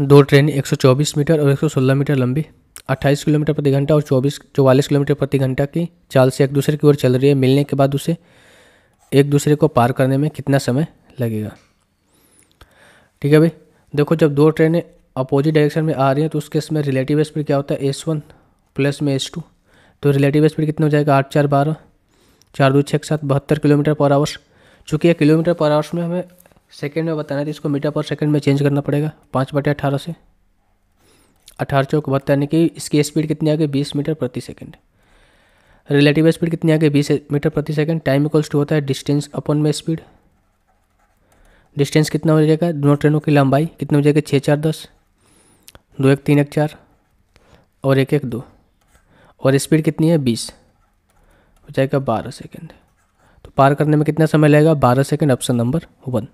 दो ट्रेनें 124 मीटर और 116 मीटर लंबी 28 किलोमीटर प्रति घंटा और 24 चौवालीस किलोमीटर प्रति घंटा की चाल से एक दूसरे की ओर चल रही है मिलने के बाद उसे एक दूसरे को पार करने में कितना समय लगेगा ठीक है भाई देखो जब दो ट्रेनें अपोजिट डायरेक्शन में आ रही हैं तो उस केस में रिलेटिव स्पीड क्या होता है एस वन प्लस में एस टू तो रिलेटिव स्पीड कितना हो जाएगा आठ चार बारह चार दो छः एक सात बहत्तर किलोमीटर पर आवर्स चूँकि ये किलोमीटर पर आवर्स में हमें सेकेंड में बताना है तो इसको मीटर पर सेकेंड में चेंज करना पड़ेगा पाँच बटे अठारह से अठारह चौक बहत्तर यानी कि इसकी स्पीड कितनी आ गई बीस मीटर प्रति सेकेंड रिलेटिव स्पीड कितनी आ गई बीस मीटर प्रति सेकेंड टाइम इक्वल्स टू होता है डिस्टेंस अपन में स्पीड डिस्टेंस कितना हो जाएगा दोनों ट्रेनों की लंबाई कितनी हो जाएगी छः चार दस दो एक तीन एक चार और एक एक दो और स्पीड कितनी है बीस हो जाएगा बारह सेकेंड तो पार करने में कितना समय लगेगा बारह सेकेंड ऑप्शन नंबर वन